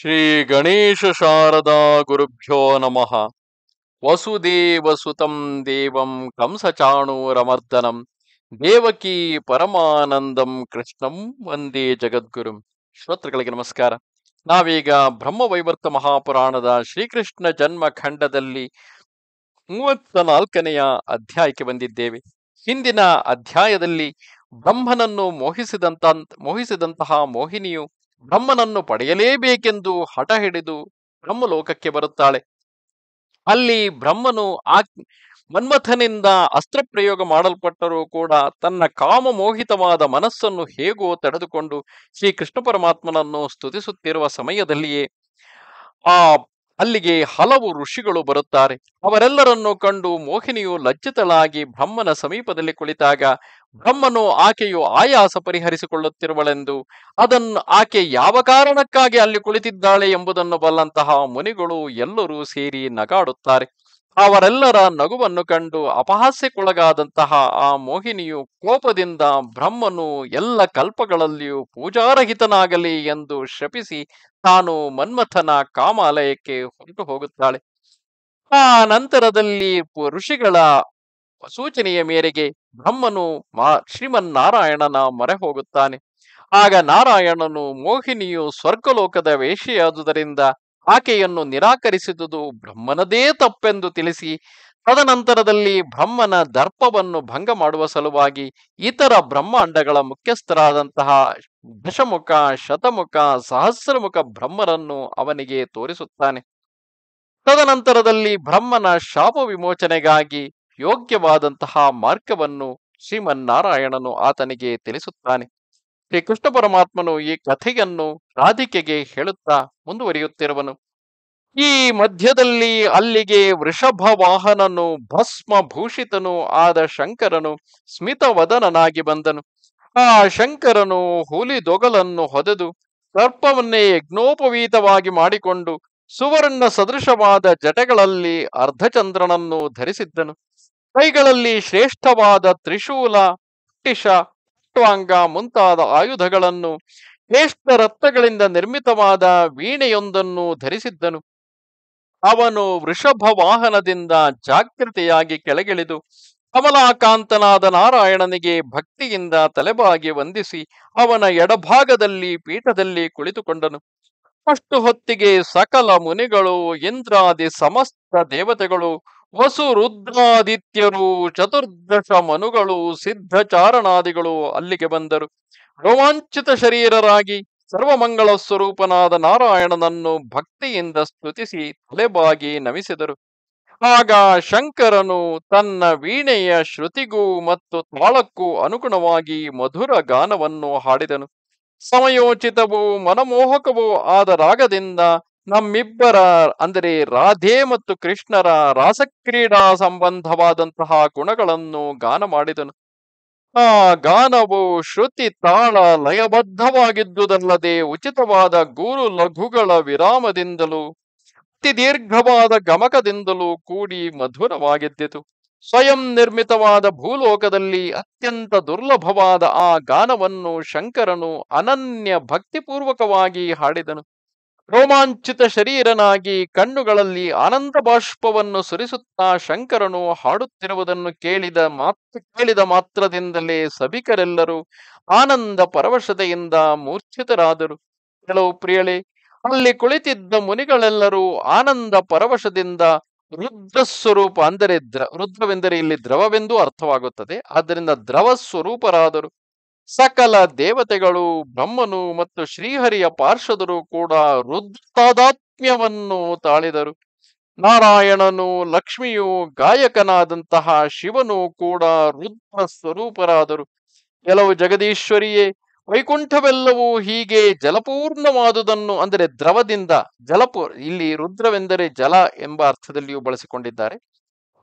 ಶ್ರೀ ಗಣೇಶ ಶಾರದಾ ಗುರುಭ್ಯೋ ನಮಃ ವಸುದೇವಸುತಂ ಸುತಂ ದೇವಂ ಕಂಸಚಾಣೂರಮರ್ದನಂ ದೇವಕಿ ಪರಮಾನಂದಂ ಕೃಷ್ಣಂ ವಂದೇ ಜಗದ್ಗುರುಂ ಶ್ರೋತೃಗಳಿಗೆ ನಮಸ್ಕಾರ ನಾವೀಗ ಬ್ರಹ್ಮವೈವರ್ತ ಮಹಾಪುರಾಣದ ಶ್ರೀಕೃಷ್ಣ ಜನ್ಮ ಖಂಡದಲ್ಲಿ ಮೂವತ್ತ ನಾಲ್ಕನೆಯ ಅಧ್ಯಾಯಕ್ಕೆ ಬಂದಿದ್ದೇವೆ ಹಿಂದಿನ ಅಧ್ಯಾಯದಲ್ಲಿ ಬ್ರಹ್ಮನನ್ನು ಮೋಹಿಸಿದಂತ ಮೋಹಿಸಿದಂತಹ ಮೋಹಿನಿಯು ಬ್ರಹ್ಮನನ್ನು ಪಡೆಯಲೇಬೇಕೆಂದು ಹಠ ಹಿಡಿದು ಬ್ರಹ್ಮಲೋಕಕ್ಕೆ ಬರುತ್ತಾಳೆ ಅಲ್ಲಿ ಬ್ರಹ್ಮನು ಆ ಮನ್ಮಥನಿಂದ ಅಸ್ತ್ರ ಪ್ರಯೋಗ ಮಾಡಲ್ಪಟ್ಟರೂ ಕೂಡ ತನ್ನ ಕಾಮಮೋಹಿತವಾದ ಮನಸ್ಸನ್ನು ಹೇಗೋ ತಡೆದುಕೊಂಡು ಶ್ರೀ ಕೃಷ್ಣ ಪರಮಾತ್ಮನನ್ನು ಸ್ತುತಿಸುತ್ತಿರುವ ಸಮಯದಲ್ಲಿಯೇ ಆ ಅಲ್ಲಿಗೆ ಹಲವು ಋಷಿಗಳು ಬರುತ್ತಾರೆ ಅವರೆಲ್ಲರನ್ನು ಕಂಡು ಮೋಹಿನಿಯು ಲಜ್ಜಿತಳಾಗಿ ಬ್ರಹ್ಮನ ಸಮೀಪದಲ್ಲಿ ಕುಳಿತಾಗ ಬ್ರಹ್ಮನು ಆಕೆಯು ಆಯಾಸ ಪರಿಹರಿಸಿಕೊಳ್ಳುತ್ತಿರುವಳೆಂದು ಅದನ್ನು ಆಕೆ ಯಾವ ಕಾರಣಕ್ಕಾಗಿ ಅಲ್ಲಿ ಕುಳಿತಿದ್ದಾಳೆ ಎಂಬುದನ್ನು ಬಲ್ಲಂತಹ ಮುನಿಗಳು ಎಲ್ಲರೂ ಸೇರಿ ನಗಾಡುತ್ತಾರೆ ಅವರೆಲ್ಲರ ನಗುವನ್ನು ಕಂಡು ಅಪಹಾಸ್ಯಕ್ಕೊಳಗಾದಂತಹ ಆ ಮೋಹಿನಿಯು ಕೋಪದಿಂದ ಬ್ರಹ್ಮನು ಎಲ್ಲ ಕಲ್ಪಗಳಲ್ಲಿಯೂ ಪೂಜಾರಹಿತನಾಗಲಿ ಎಂದು ಶಪಿಸಿ ತಾನು ಮನ್ಮಥನ ಕಾಮಾಲಯಕ್ಕೆ ಹೊರಟು ಹೋಗುತ್ತಾಳೆ ಆ ನಂತರದಲ್ಲಿ ಋಷಿಗಳ ಸೂಚನೆಯ ಮೇರೆಗೆ ಬ್ರಹ್ಮನು ಮಾ ಶ್ರೀಮನ್ನಾರಾಯಣನ ಮೊರೆ ಹೋಗುತ್ತಾನೆ ಆಗ ನಾರಾಯಣನು ಮೋಹಿನಿಯು ಸ್ವರ್ಗಲೋಕದ ವೇಷಿಯಾದುದರಿಂದ ಆಕೆಯನ್ನು ನಿರಾಕರಿಸಿದುದು ಬ್ರಹ್ಮನದೇ ತಪ್ಪೆಂದು ತಿಳಿಸಿ ತದನಂತರದಲ್ಲಿ ಬ್ರಹ್ಮನ ದರ್ಪವನ್ನು ಭಂಗ ಮಾಡುವ ಸಲುವಾಗಿ ಇತರ ಬ್ರಹ್ಮಾಂಡಗಳ ಮುಖ್ಯಸ್ಥರಾದಂತಹ ದಶಮುಖ ಶತಮುಖ ಸಹಸ್ರಮುಖ ಬ್ರಹ್ಮರನ್ನು ಅವನಿಗೆ ತೋರಿಸುತ್ತಾನೆ ತದನಂತರದಲ್ಲಿ ಬ್ರಹ್ಮನ ಶಾಪ ವಿಮೋಚನೆಗಾಗಿ ಯೋಗ್ಯವಾದಂತಹ ಮಾರ್ಗವನ್ನು ಶ್ರೀಮನ್ನಾರಾಯಣನು ಆತನಿಗೆ ತಿಳಿಸುತ್ತಾನೆ ಶ್ರೀಕೃಷ್ಣ ಪರಮಾತ್ಮನು ಈ ಕಥೆಯನ್ನು ರಾಧಿಕೆಗೆ ಹೇಳುತ್ತಾ ಮುಂದುವರಿಯುತ್ತಿರುವನು ಈ ಮಧ್ಯದಲ್ಲಿ ಅಲ್ಲಿಗೆ ವೃಷಭ ವಾಹನನು ಭಸ್ಮ ಭೂಷಿತನು ಆದ ಶಂಕರನು ಸ್ಮಿತವದನನಾಗಿ ಬಂದನು ಆ ಶಂಕರನು ಹುಲಿದೊಗಲನ್ನು ಹೊದೆದು ಸರ್ಪವನ್ನೇ ಯಜ್ಞೋಪವೀತವಾಗಿ ಮಾಡಿಕೊಂಡು ಸುವರ್ಣ ಸದೃಶವಾದ ಜಟೆಗಳಲ್ಲಿ ಅರ್ಧಚಂದ್ರನನ್ನು ಧರಿಸಿದ್ದನು ಕೈಗಳಲ್ಲಿ ಶ್ರೇಷ್ಠವಾದ ತ್ರಿಶೂಲ ಟಿಶ ಮುಂತಾದ ಆಯುಧಗಳನ್ನು ಶ್ರೇಷ್ಠ ರತ್ನಗಳಿಂದ ನಿರ್ಮಿತವಾದ ವೀಣೆಯೊಂದನ್ನು ಧರಿಸಿದ್ದನು ಅವನು ವೃಷಭ ವಾಹನದಿಂದ ಜಾಗೃತಿಯಾಗಿ ಕೆಳಗಿಳಿದು ಕಮಲಾಕಾಂತನಾದ ನಾರಾಯಣನಿಗೆ ಭಕ್ತಿಯಿಂದ ತಲೆಬಾಗಿ ವಂದಿಸಿ ಅವನ ಎಡಭಾಗದಲ್ಲಿ ಪೀಠದಲ್ಲಿ ಕುಳಿತುಕೊಂಡನು ಅಷ್ಟು ಹೊತ್ತಿಗೆ ಸಕಲ ಮುನಿಗಳು ಇಂದ್ರಾದಿ ಸಮಸ್ತ ದೇವತೆಗಳು ವಸುರುದ್ರಾದಿತ್ಯರು ಚತುರ್ದಶ ಮನುಗಳು ಸಿದ್ಧ ಚಾರಣಾದಿಗಳು ಅಲ್ಲಿಗೆ ಬಂದರು ರೋಮಾಂಚಿತ ಶರೀರರಾಗಿ ಸರ್ವಮಂಗಳ ಸ್ವರೂಪನಾದ ನಾರಾಯಣನನ್ನು ಭಕ್ತಿಯಿಂದ ಸ್ತುತಿಸಿ ತಲೆಬಾಗಿ ನಮಿಸಿದರು ಆಗ ಶಂಕರನು ತನ್ನ ವೀಣೆಯ ಶ್ರುತಿಗೂ ಮತ್ತು ತಾಳಕ್ಕೂ ಅನುಗುಣವಾಗಿ ಮಧುರ ಗಾನವನ್ನು ಹಾಡಿದನು ಸಮಯೋಚಿತವೂ ಮನಮೋಹಕವೂ ಆದ ರಾಗದಿಂದ ನಮ್ಮಿಬ್ಬರ ಅಂದರೆ ರಾಧೆ ಮತ್ತು ಕೃಷ್ಣರ ರಾಸಕ್ರೀಡಾ ಸಂಬಂಧವಾದಂತಹ ಗುಣಗಳನ್ನು ಗಾನ ಮಾಡಿದನು ಆ ಗಾನವು ಶ್ರುತಿ ತಾಳ ಲಯಬದ್ಧವಾಗಿದ್ದುದಲ್ಲದೆ ಉಚಿತವಾದ ಗುರು ಲಘುಗಳ ವಿರಾಮದಿಂದಲೂ ಅತಿ ದೀರ್ಘವಾದ ಗಮಕದಿಂದಲೂ ಕೂಡಿ ಮಧುರವಾಗಿದ್ದಿತು ಸ್ವಯಂ ನಿರ್ಮಿತವಾದ ಭೂಲೋಕದಲ್ಲಿ ಅತ್ಯಂತ ದುರ್ಲಭವಾದ ಆ ಗಾನವನ್ನು ಶಂಕರನು ಅನನ್ಯ ಭಕ್ತಿಪೂರ್ವಕವಾಗಿ ಹಾಡಿದನು ರೋಮಾಂಚಿತ ಶರೀರನಾಗಿ ಕಣ್ಣುಗಳಲ್ಲಿ ಆನಂದ ಬಾಷ್ಪವನ್ನು ಸುರಿಸುತ್ತಾ ಶಂಕರನು ಹಾಡುತ್ತಿರುವುದನ್ನು ಕೇಳಿದ ಮಾತ್ರ ಕೇಳಿದ ಮಾತ್ರದಿಂದಲೇ ಸಭಿಕರೆಲ್ಲರೂ ಆನಂದ ಪರವಶತೆಯಿಂದ ಮೂರ್ಛಿತರಾದರು ಕೆಲವು ಪ್ರಿಯಳೆ ಅಲ್ಲಿ ಕುಳಿತಿದ್ದ ಮುನಿಗಳೆಲ್ಲರೂ ಆನಂದ ಪರವಶದಿಂದ ರುದ್ರ ಸ್ವರೂಪ ಅಂದರೆ ದ್ರ ರುದ್ರವೆಂದರೆ ಇಲ್ಲಿ ದ್ರವವೆಂದು ಅರ್ಥವಾಗುತ್ತದೆ ಆದ್ದರಿಂದ ದ್ರವ ಸ್ವರೂಪರಾದರು ಸಕಲ ದೇವತೆಗಳು ಬ್ರಹ್ಮನು ಮತ್ತು ಶ್ರೀಹರಿಯ ಪಾರ್ಷದರು ಕೂಡ ರುದ್ರತಾದಾತ್ಮ್ಯವನ್ನು ತಾಳಿದರು ನಾರಾಯಣನು ಲಕ್ಷ್ಮಿಯು ಗಾಯಕನಾದಂತಹ ಶಿವನು ಕೂಡ ರುದ್ರ ಸ್ವರೂಪರಾದರು ಕೆಲವು ಜಗದೀಶ್ವರಿಯೇ ವೈಕುಂಠವೆಲ್ಲವೂ ಹೀಗೆ ಜಲಪೂರ್ಣವಾದುದನ್ನು ಅಂದರೆ ದ್ರವದಿಂದ ಜಲಪೂ ಇಲ್ಲಿ ರುದ್ರವೆಂದರೆ ಜಲ ಎಂಬ ಅರ್ಥದಲ್ಲಿಯೂ ಬಳಸಿಕೊಂಡಿದ್ದಾರೆ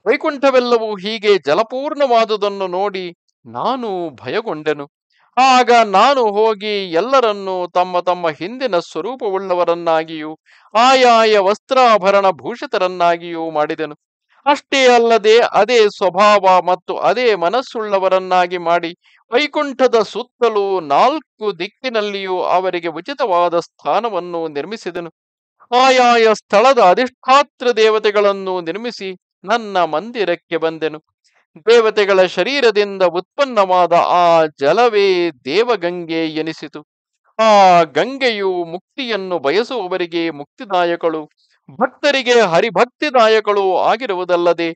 ವೈಕುಂಠವೆಲ್ಲವೂ ಹೀಗೆ ಜಲಪೂರ್ಣವಾದುದನ್ನು ನೋಡಿ ನಾನು ಭಯಗೊಂಡೆನು ಆಗ ನಾನು ಹೋಗಿ ಎಲ್ಲರನ್ನೂ ತಮ್ಮ ತಮ್ಮ ಹಿಂದಿನ ಸ್ವರೂಪವುಳ್ಳವರನ್ನಾಗಿಯೂ ಆಯಾಯ ವಸ್ತ್ರಾಭರಣ ಭೂಷಿತರನ್ನಾಗಿಯೂ ಮಾಡಿದೆನು ಅಷ್ಟೇ ಅಲ್ಲದೆ ಅದೇ ಸ್ವಭಾವ ಮತ್ತು ಅದೇ ಮನಸ್ಸುಳ್ಳವರನ್ನಾಗಿ ಮಾಡಿ ವೈಕುಂಠದ ಸುತ್ತಲೂ ನಾಲ್ಕು ದಿಕ್ಕಿನಲ್ಲಿಯೂ ಅವರಿಗೆ ಉಚಿತವಾದ ಸ್ಥಾನವನ್ನು ನಿರ್ಮಿಸಿದನು ಆಯಾಯ ಸ್ಥಳದ ಅಧಿಷ್ಠಾತ್ರ ದೇವತೆಗಳನ್ನು ನಿರ್ಮಿಸಿ ನನ್ನ ಮಂದಿರಕ್ಕೆ ಬಂದೆನು ದೇವತೆಗಳ ಶರೀರದಿಂದ ಉತ್ಪನ್ನವಾದ ಆ ಜಲವೇ ದೇವಗಂಗೆ ಎನಿಸಿತು ಆ ಗಂಗೆಯು ಮುಕ್ತಿಯನ್ನು ಬಯಸುವವರಿಗೆ ಮುಕ್ತಿದಾಯಕಳು ಭಕ್ತರಿಗೆ ಹರಿಭಕ್ತಿದಾಯಕಳು ಆಗಿರುವುದಲ್ಲದೆ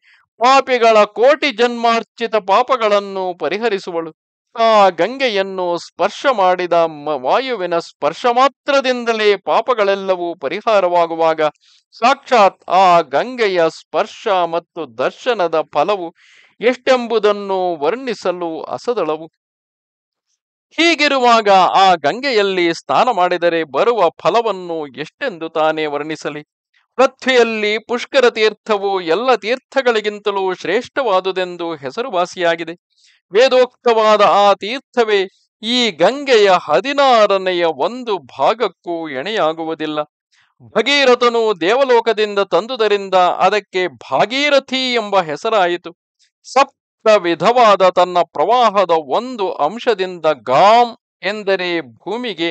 ಪಾಪಿಗಳ ಕೋಟಿ ಜನ್ಮಾರ್ಚಿತ ಪಾಪಗಳನ್ನು ಪರಿಹರಿಸುವಳು ಆ ಗಂಗೆಯನ್ನು ಸ್ಪರ್ಶ ಮಾಡಿದ ವಾಯುವಿನ ಸ್ಪರ್ಶ ಮಾತ್ರದಿಂದಲೇ ಪಾಪಗಳೆಲ್ಲವೂ ಪರಿಹಾರವಾಗುವಾಗ ಸಾಕ್ಷಾತ್ ಆ ಗಂಗೆಯ ಸ್ಪರ್ಶ ಮತ್ತು ದರ್ಶನದ ಫಲವು ಎಷ್ಟೆಂಬುದನ್ನು ವರ್ಣಿಸಲು ಅಸದಳವು ಹೀಗಿರುವಾಗ ಆ ಗಂಗೆಯಲ್ಲಿ ಸ್ನಾನ ಮಾಡಿದರೆ ಬರುವ ಫಲವನ್ನು ಎಷ್ಟೆಂದು ತಾನೇ ವರ್ಣಿಸಲಿ ಪೃಥ್ವಿಯಲ್ಲಿ ಪುಷ್ಕರ ತೀರ್ಥವು ಎಲ್ಲ ತೀರ್ಥಗಳಿಗಿಂತಲೂ ಶ್ರೇಷ್ಠವಾದುದೆಂದು ಹೆಸರುವಾಸಿಯಾಗಿದೆ ವೇದೋಕ್ತವಾದ ಆ ತೀರ್ಥವೇ ಈ ಗಂಗೆಯ ಹದಿನಾರನೆಯ ಒಂದು ಭಾಗಕ್ಕೂ ಎಣೆಯಾಗುವುದಿಲ್ಲ ಭಗೀರಥನು ದೇವಲೋಕದಿಂದ ತಂದುದರಿಂದ ಅದಕ್ಕೆ ಭಾಗೀರಥಿ ಎಂಬ ಹೆಸರಾಯಿತು ಸಪ್ತ ವಿಧವಾದ ತನ್ನ ಪ್ರವಾಹದ ಒಂದು ಅಂಶದಿಂದ ಗಾಮ್ ಎಂದರೆ ಭೂಮಿಗೆ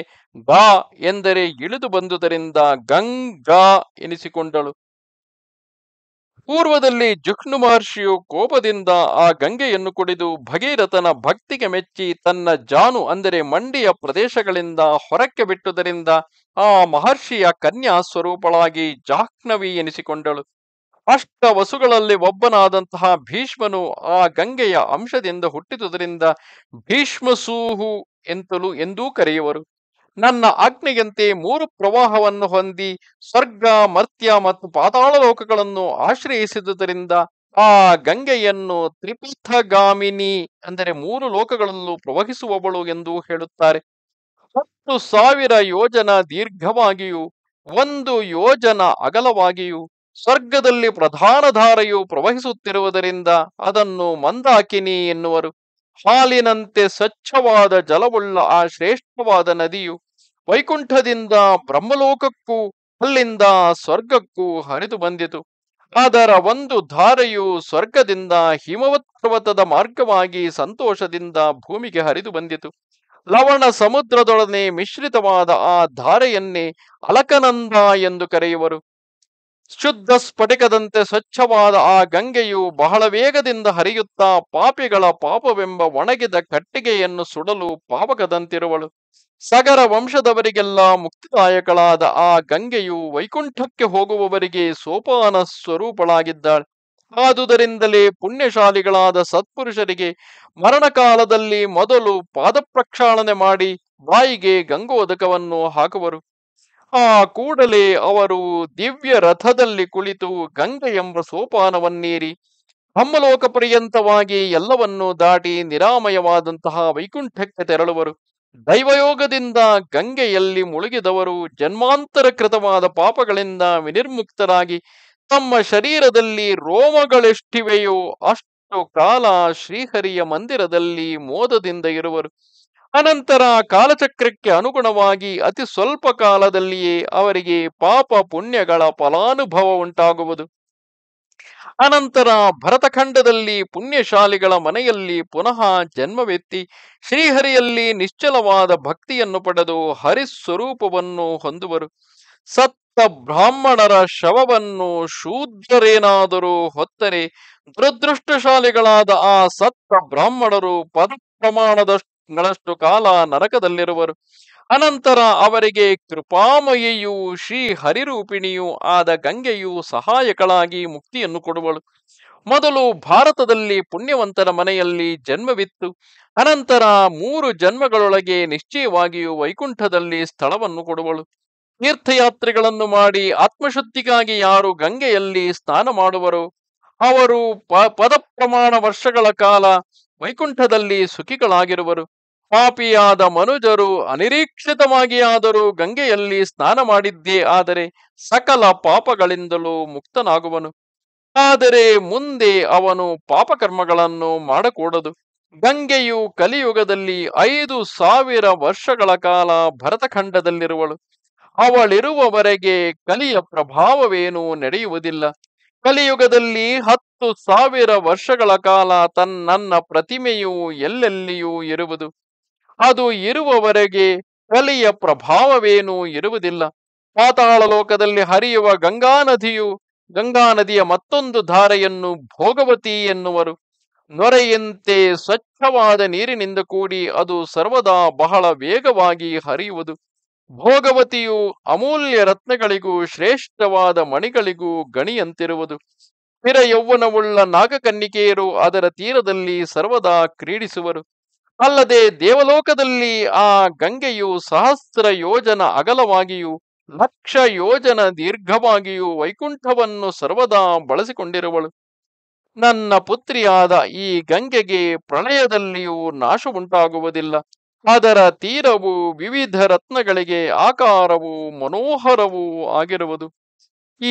ಗಾ ಎಂದರೆ ಇಳಿದು ಬಂದುದರಿಂದ ಗಂಗಾ ಎನಿಸಿಕೊಂಡಳು ಪೂರ್ವದಲ್ಲಿ ಜುಕ್ನು ಮಹರ್ಷಿಯು ಕೋಪದಿಂದ ಆ ಗಂಗೆಯನ್ನು ಕುಡಿದು ಭಗೀರಥನ ಭಕ್ತಿಗೆ ಮೆಚ್ಚಿ ತನ್ನ ಜಾನು ಅಂದರೆ ಮಂಡಿಯ ಪ್ರದೇಶಗಳಿಂದ ಹೊರಕ್ಕೆ ಬಿಟ್ಟುದರಿಂದ ಆ ಮಹರ್ಷಿಯ ಕನ್ಯಾ ಸ್ವರೂಪಳಾಗಿ ಜಾಹ್ನವಿ ಎನಿಸಿಕೊಂಡಳು ಅಷ್ಟ ವಸುಗಳಲ್ಲಿ ಒಬ್ಬನಾದಂತಹ ಭೀಷ್ಮನು ಆ ಗಂಗೆಯ ಅಂಶದಿಂದ ಹುಟ್ಟಿದುದರಿಂದ ಭೀಷ್ಮಸೂಹು ಎಂತಲೂ ಎಂದೂ ಕರೆಯುವರು ನನ್ನ ಆಜ್ಞೆಯಂತೆ ಮೂರು ಪ್ರವಾಹವನ್ನು ಹೊಂದಿ ಸ್ವರ್ಗ ಮರ್ತ್ಯ ಮತ್ತು ಪಾತಾಳ ಲೋಕಗಳನ್ನು ಆಶ್ರಯಿಸಿದುದರಿಂದ ಆ ಗಂಗೆಯನ್ನು ತ್ರಿಪಥಗಾಮಿನಿ ಅಂದರೆ ಮೂರು ಲೋಕಗಳಲ್ಲೂ ಪ್ರವಹಿಸುವವಳು ಎಂದು ಹೇಳುತ್ತಾರೆ ಹತ್ತು ಸಾವಿರ ಯೋಜನ ದೀರ್ಘವಾಗಿಯೂ ಒಂದು ಯೋಜನ ಅಗಲವಾಗಿಯೂ ಸ್ವರ್ಗದಲ್ಲಿ ಪ್ರಧಾನ ಧಾರೆಯು ಪ್ರವಹಿಸುತ್ತಿರುವುದರಿಂದ ಅದನ್ನು ಮಂದಾಕಿನಿ ಎನ್ನುವರು ಹಾಲಿನಂತೆ ಸ್ವಚ್ಛವಾದ ಜಲವುಳ್ಳ ಆ ಶ್ರೇಷ್ಠವಾದ ನದಿಯು ವೈಕುಂಠದಿಂದ ಬ್ರಹ್ಮಲೋಕಕ್ಕೂ ಅಲ್ಲಿಂದ ಸ್ವರ್ಗಕ್ಕೂ ಹರಿದು ಬಂದಿತು ಅದರ ಒಂದು ಧಾರೆಯು ಸ್ವರ್ಗದಿಂದ ಹಿಮವತ್ ಪರ್ವತದ ಮಾರ್ಗವಾಗಿ ಸಂತೋಷದಿಂದ ಭೂಮಿಗೆ ಹರಿದು ಬಂದಿತು ಲವಣ ಸಮುದ್ರದೊಡನೆ ಮಿಶ್ರಿತವಾದ ಆ ಧಾರೆಯನ್ನೇ ಅಲಕನಂದ ಎಂದು ಕರೆಯುವರು ಶುದ್ಧ ಸ್ಫಟಿಕದಂತೆ ಸ್ವಚ್ಛವಾದ ಆ ಗಂಗೆಯು ಬಹಳ ವೇಗದಿಂದ ಹರಿಯುತ್ತಾ ಪಾಪಿಗಳ ಪಾಪವೆಂಬ ಒಣಗಿದ ಕಟ್ಟಿಗೆಯನ್ನು ಸುಡಲು ಪಾವಕದಂತಿರುವಳು ಸಗರ ವಂಶದವರಿಗೆಲ್ಲ ಮುಕ್ತಿದಾಯಕಳಾದ ಆ ಗಂಗೆಯು ವೈಕುಂಠಕ್ಕೆ ಹೋಗುವವರಿಗೆ ಸೋಪಾನ ಸ್ವರೂಪಳಾಗಿದ್ದಾಳೆ ಆದುದರಿಂದಲೇ ಪುಣ್ಯಶಾಲಿಗಳಾದ ಸತ್ಪುರುಷರಿಗೆ ಮರಣಕಾಲದಲ್ಲಿ ಮೊದಲು ಪ್ರಕ್ಷಾಳನೆ ಮಾಡಿ ಬಾಯಿಗೆ ಗಂಗೋದಕವನ್ನು ಹಾಕುವರು ಆ ಕೂಡಲೇ ಅವರು ದಿವ್ಯ ರಥದಲ್ಲಿ ಕುಳಿತು ಗಂಗೆ ಎಂಬ ಸೋಪಾನವನ್ನೇರಿ ಬ್ರಹ್ಮಲೋಕ ಪರ್ಯಂತವಾಗಿ ಎಲ್ಲವನ್ನೂ ದಾಟಿ ನಿರಾಮಯವಾದಂತಹ ವೈಕುಂಠಕ್ಕೆ ತೆರಳುವರು ದೈವಯೋಗದಿಂದ ಗಂಗೆಯಲ್ಲಿ ಮುಳುಗಿದವರು ಜನ್ಮಾಂತರ ಕೃತವಾದ ಪಾಪಗಳಿಂದ ವಿನಿರ್ಮುಕ್ತರಾಗಿ ತಮ್ಮ ಶರೀರದಲ್ಲಿ ರೋಮಗಳೆಷ್ಟಿವೆಯೋ ಅಷ್ಟು ಕಾಲ ಶ್ರೀಹರಿಯ ಮಂದಿರದಲ್ಲಿ ಮೋದದಿಂದ ಇರುವರು ಅನಂತರ ಕಾಲಚಕ್ರಕ್ಕೆ ಅನುಗುಣವಾಗಿ ಅತಿ ಸ್ವಲ್ಪ ಕಾಲದಲ್ಲಿಯೇ ಅವರಿಗೆ ಪಾಪ ಪುಣ್ಯಗಳ ಫಲಾನುಭವ ಉಂಟಾಗುವುದು ಅನಂತರ ಭರತಖಂಡದಲ್ಲಿ ಪುಣ್ಯಶಾಲಿಗಳ ಮನೆಯಲ್ಲಿ ಪುನಃ ಜನ್ಮವೆತ್ತಿ ಶ್ರೀಹರಿಯಲ್ಲಿ ನಿಶ್ಚಲವಾದ ಭಕ್ತಿಯನ್ನು ಪಡೆದು ಹರಿಸ್ವರೂಪವನ್ನು ಹೊಂದುವರು ಸತ್ತ ಬ್ರಾಹ್ಮಣರ ಶವವನ್ನು ಶೂದ್ರರೇನಾದರೂ ಹೊತ್ತರೆ ದುರದೃಷ್ಟಶಾಲಿಗಳಾದ ಆ ಸತ್ತ ಬ್ರಾಹ್ಮಣರು ಪದ ಪ್ರಮಾಣದಷ್ಟು ಗಳಷ್ಟು ಕಾಲ ನರಕದಲ್ಲಿರುವರು ಅನಂತರ ಅವರಿಗೆ ಕೃಪಾಮಯೆಯೂ ಶ್ರೀ ಹರಿರೂಪಿಣಿಯೂ ಆದ ಗಂಗೆಯು ಸಹಾಯಕಳಾಗಿ ಮುಕ್ತಿಯನ್ನು ಕೊಡುವಳು ಮೊದಲು ಭಾರತದಲ್ಲಿ ಪುಣ್ಯವಂತರ ಮನೆಯಲ್ಲಿ ಜನ್ಮವಿತ್ತು ಅನಂತರ ಮೂರು ಜನ್ಮಗಳೊಳಗೆ ನಿಶ್ಚಯವಾಗಿಯೂ ವೈಕುಂಠದಲ್ಲಿ ಸ್ಥಳವನ್ನು ಕೊಡುವಳು ತೀರ್ಥಯಾತ್ರೆಗಳನ್ನು ಮಾಡಿ ಆತ್ಮಶುದ್ಧಿಗಾಗಿ ಯಾರು ಗಂಗೆಯಲ್ಲಿ ಸ್ನಾನ ಮಾಡುವರು ಅವರು ಪ ಪದ ಪ್ರಮಾಣ ವರ್ಷಗಳ ಕಾಲ ವೈಕುಂಠದಲ್ಲಿ ಸುಖಿಗಳಾಗಿರುವರು ಪಾಪಿಯಾದ ಮನುಜರು ಅನಿರೀಕ್ಷಿತವಾಗಿಯಾದರೂ ಗಂಗೆಯಲ್ಲಿ ಸ್ನಾನ ಮಾಡಿದ್ದೇ ಆದರೆ ಸಕಲ ಪಾಪಗಳಿಂದಲೂ ಮುಕ್ತನಾಗುವನು ಆದರೆ ಮುಂದೆ ಅವನು ಪಾಪಕರ್ಮಗಳನ್ನು ಮಾಡಕೂಡದು ಗಂಗೆಯು ಕಲಿಯುಗದಲ್ಲಿ ಐದು ಸಾವಿರ ವರ್ಷಗಳ ಕಾಲ ಭರತಖಂಡದಲ್ಲಿರುವಳು ಅವಳಿರುವವರೆಗೆ ಕಲಿಯ ಪ್ರಭಾವವೇನೂ ನಡೆಯುವುದಿಲ್ಲ ಕಲಿಯುಗದಲ್ಲಿ ಹತ್ತು ಸಾವಿರ ವರ್ಷಗಳ ಕಾಲ ತನ್ನ ಪ್ರತಿಮೆಯು ಎಲ್ಲೆಲ್ಲಿಯೂ ಇರುವುದು ಅದು ಇರುವವರೆಗೆ ಕಲಿಯ ಪ್ರಭಾವವೇನೂ ಇರುವುದಿಲ್ಲ ಪಾತಾಳ ಲೋಕದಲ್ಲಿ ಹರಿಯುವ ಗಂಗಾ ನದಿಯು ಗಂಗಾ ನದಿಯ ಮತ್ತೊಂದು ಧಾರೆಯನ್ನು ಭೋಗವತಿ ಎನ್ನುವರು ನೊರೆಯಂತೆ ಸ್ವಚ್ಛವಾದ ನೀರಿನಿಂದ ಕೂಡಿ ಅದು ಸರ್ವದಾ ಬಹಳ ವೇಗವಾಗಿ ಹರಿಯುವುದು ಭೋಗವತಿಯು ಅಮೂಲ್ಯ ರತ್ನಗಳಿಗೂ ಶ್ರೇಷ್ಠವಾದ ಮಣಿಗಳಿಗೂ ಗಣಿಯಂತಿರುವುದು ಸ್ಥಿರ ಯೌವನವುಳ್ಳ ನಾಗಕನ್ನಿಕೆಯರು ಅದರ ತೀರದಲ್ಲಿ ಸರ್ವದಾ ಕ್ರೀಡಿಸುವರು ಅಲ್ಲದೆ ದೇವಲೋಕದಲ್ಲಿ ಆ ಗಂಗೆಯು ಸಹಸ್ರ ಯೋಜನ ಅಗಲವಾಗಿಯೂ ಲಕ್ಷ ಯೋಜನ ದೀರ್ಘವಾಗಿಯೂ ವೈಕುಂಠವನ್ನು ಸರ್ವದಾ ಬಳಸಿಕೊಂಡಿರುವಳು ನನ್ನ ಪುತ್ರಿಯಾದ ಈ ಗಂಗೆಗೆ ಪ್ರಳಯದಲ್ಲಿಯೂ ನಾಶವುಂಟಾಗುವುದಿಲ್ಲ ಅದರ ತೀರವು ವಿವಿಧ ರತ್ನಗಳಿಗೆ ಆಕಾರವು ಮನೋಹರವೂ ಆಗಿರುವುದು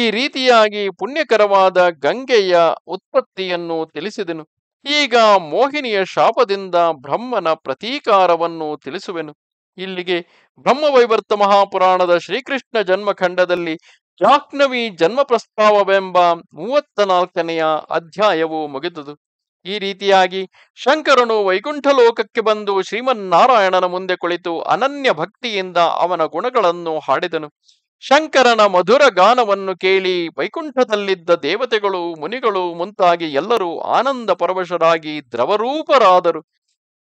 ಈ ರೀತಿಯಾಗಿ ಪುಣ್ಯಕರವಾದ ಗಂಗೆಯ ಉತ್ಪತ್ತಿಯನ್ನು ತಿಳಿಸಿದನು ಈಗ ಮೋಹಿನಿಯ ಶಾಪದಿಂದ ಬ್ರಹ್ಮನ ಪ್ರತೀಕಾರವನ್ನು ತಿಳಿಸುವೆನು ಇಲ್ಲಿಗೆ ಬ್ರಹ್ಮವೈವರ್ತ ಮಹಾಪುರಾಣದ ಶ್ರೀಕೃಷ್ಣ ಜನ್ಮಖಂಡದಲ್ಲಿ ಜಾಹ್ನವಿ ಜನ್ಮ ಪ್ರಸ್ತಾವವೆಂಬ ಮೂವತ್ತ ನಾಲ್ಕನೆಯ ಅಧ್ಯಾಯವು ಮುಗಿದುದು ಈ ರೀತಿಯಾಗಿ ಶಂಕರನು ವೈಕುಂಠ ಲೋಕಕ್ಕೆ ಬಂದು ಶ್ರೀಮನ್ನಾರಾಯಣನ ಮುಂದೆ ಕುಳಿತು ಅನನ್ಯ ಭಕ್ತಿಯಿಂದ ಅವನ ಗುಣಗಳನ್ನು ಹಾಡಿದನು ಶಂಕರನ ಮಧುರ ಗಾನವನ್ನು ಕೇಳಿ ವೈಕುಂಠದಲ್ಲಿದ್ದ ದೇವತೆಗಳು ಮುನಿಗಳು ಮುಂತಾಗಿ ಎಲ್ಲರೂ ಆನಂದ ಪರವಶರಾಗಿ ದ್ರವರೂಪರಾದರು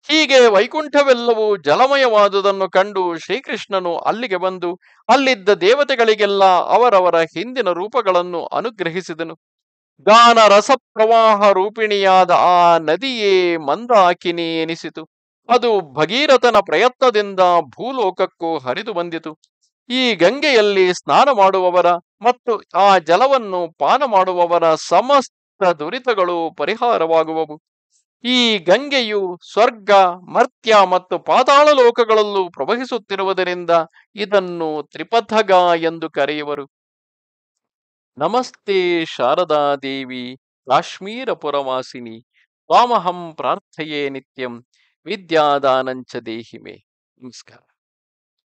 ಹೀಗೆ ವೈಕುಂಠವೆಲ್ಲವೂ ಜಲಮಯವಾದುದನ್ನು ಕಂಡು ಶ್ರೀಕೃಷ್ಣನು ಅಲ್ಲಿಗೆ ಬಂದು ಅಲ್ಲಿದ್ದ ದೇವತೆಗಳಿಗೆಲ್ಲ ಅವರವರ ಹಿಂದಿನ ರೂಪಗಳನ್ನು ಅನುಗ್ರಹಿಸಿದನು ಗಾನ ರಸ ಪ್ರವಾಹ ರೂಪಿಣಿಯಾದ ಆ ನದಿಯೇ ಮಂದಾಕಿನಿ ಎನಿಸಿತು ಅದು ಭಗೀರಥನ ಪ್ರಯತ್ನದಿಂದ ಭೂಲೋಕಕ್ಕೂ ಹರಿದು ಬಂದಿತು ಈ ಗಂಗೆಯಲ್ಲಿ ಸ್ನಾನ ಮಾಡುವವರ ಮತ್ತು ಆ ಜಲವನ್ನು ಪಾನ ಮಾಡುವವರ ಸಮಸ್ತ ದುರಿತಗಳು ಪರಿಹಾರವಾಗುವವು ಈ ಗಂಗೆಯು ಸ್ವರ್ಗ ಮರ್ತ್ಯ ಮತ್ತು ಪಾತಾಳ ಲೋಕಗಳಲ್ಲೂ ಪ್ರವಹಿಸುತ್ತಿರುವುದರಿಂದ ಇದನ್ನು ತ್ರಿಪಥಗ ಎಂದು ಕರೆಯುವರು ನಮಸ್ತೆ ಶಾರದಾ ದೇವಿ ಕಾಶ್ಮೀರಪುರವಾಸಿನಿ ಸ್ವಾಮಹಂ ಪ್ರಾರ್ಥೆಯೇ ನಿತ್ಯಂ ವಿದ್ಯಾದಾನಂಚ ದೇಹಿಮೆ ನಮಸ್ಕಾರ